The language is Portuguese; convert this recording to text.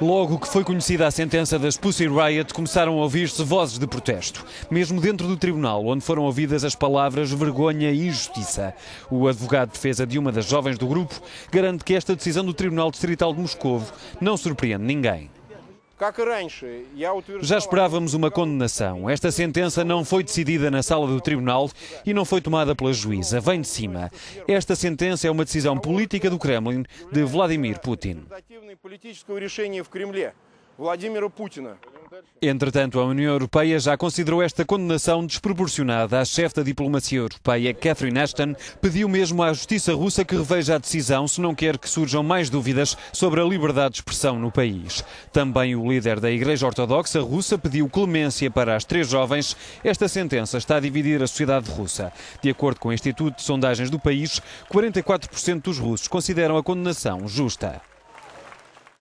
Logo que foi conhecida a sentença das Pussy Riot, começaram a ouvir-se vozes de protesto, mesmo dentro do tribunal, onde foram ouvidas as palavras vergonha e injustiça. O advogado de defesa de uma das jovens do grupo garante que esta decisão do Tribunal Distrital de Moscovo não surpreende ninguém. Já esperávamos uma condenação. Esta sentença não foi decidida na sala do tribunal e não foi tomada pela juíza. Vem de cima. Esta sentença é uma decisão política do Kremlin de Vladimir Putin. Entretanto, a União Europeia já considerou esta condenação desproporcionada. A chefe da diplomacia europeia, Catherine Ashton, pediu mesmo à justiça russa que reveja a decisão se não quer que surjam mais dúvidas sobre a liberdade de expressão no país. Também o líder da Igreja Ortodoxa russa pediu clemência para as três jovens. Esta sentença está a dividir a sociedade russa. De acordo com o Instituto de Sondagens do país, 44% dos russos consideram a condenação justa.